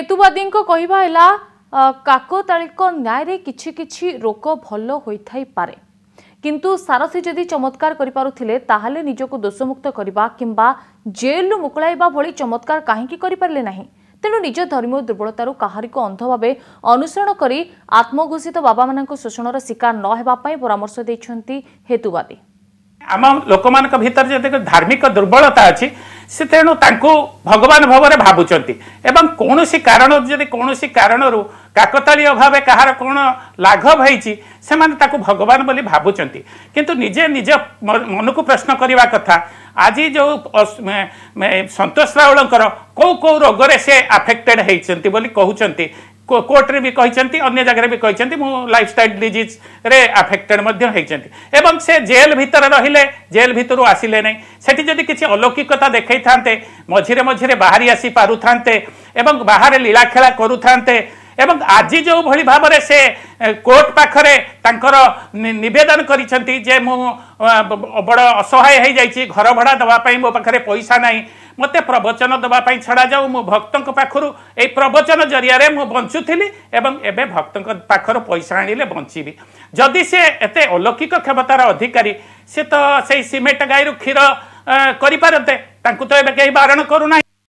ହେତୁବାଦୀଙ୍କ କହିବା ହେଲା କାକତାଳିକ ନ୍ୟାୟରେ କିଛି କିଛି ରୋଗ ଭଲ ହୋଇଥାଇପାରେ କିନ୍ତୁ ସାରସି ଯଦି ଚମତ୍କାର କରିପାରୁଥିଲେ ତାହେଲେ ନିଜକୁ ଦୋଷମୁକ୍ତ କରିବା କିମ୍ବା ଜେଲ୍ରୁ ମୁକୁଳାଇବା ଭଳି ଚମତ୍କାର କାହିଁକି କରିପାରିଲେ ନାହିଁ ତେଣୁ ନିଜ ଧର୍ମୀୟ ଦୁର୍ବଳତାରୁ କାହାରିକୁ ଅନ୍ଧ ଭାବେ ଅନୁସରଣ କରି ଆତ୍ମଘୋଷିତ ବାବାମାନଙ୍କ ଶୋଷଣର ଶିକାର ନ ହେବା ପାଇଁ ପରାମର୍ଶ ଦେଇଛନ୍ତି ହେତୁବାଦୀ ଆମ ଲୋକମାନଙ୍କ ଭିତରେ ଯେତିକି ଧାର୍ମିକ ଦୁର୍ବଳତା ଅଛି ସେ ତେଣୁ ତାଙ୍କୁ ଭଗବାନ ଭାବରେ ଭାବୁଛନ୍ତି ଏବଂ କୌଣସି କାରଣରୁ ଯଦି କୌଣସି କାରଣରୁ କାକତାଳୀୟ ଭାବେ କାହାର କ'ଣ ଲାଘବ ହେଇଛି ସେମାନେ ତାକୁ ଭଗବାନ ବୋଲି ଭାବୁଛନ୍ତି କିନ୍ତୁ ନିଜେ ନିଜ ମନକୁ ପ୍ରଶ୍ନ କରିବା କଥା आज जो सतोष रावल कौ कौ रोग से आफेक्टेड होती बोली कहते कोर्टे भी कहते अगर जगह भी कहते लाइफस्टाइल डिजिज रे आफेक्टेड एवं से जेल भितर रे जेल भितर आसिले ना से किसी अलौकिकता देखते मझेरे मझे बाहरी आसी पारे बाहर लीलाखेला करू था এবং আজি যে ভাবে সে কোর্ট পাখে তাঁর নিবেদন করেছেন যে মু বড় অসহায় হয়ে যাই ঘর ভড়া দেওয়া মো পাখে পয়সা নাই মতো প্রবচন দেওয়া ছড়া যাও মু ভক্ত পাখু এই প্রবচন জরিয়ার মু বঞ্চুলি এবং এবে ভক্ত পাখর পয়সা আনলে বঞ্চবি যদি সে এত অলৌকিক ক্ষমতার অধিকারী সে তো সেই সিমেন্ট গাইরু ক্ষীর করে পারে তাঁকু তো এবে কে বারণ করু না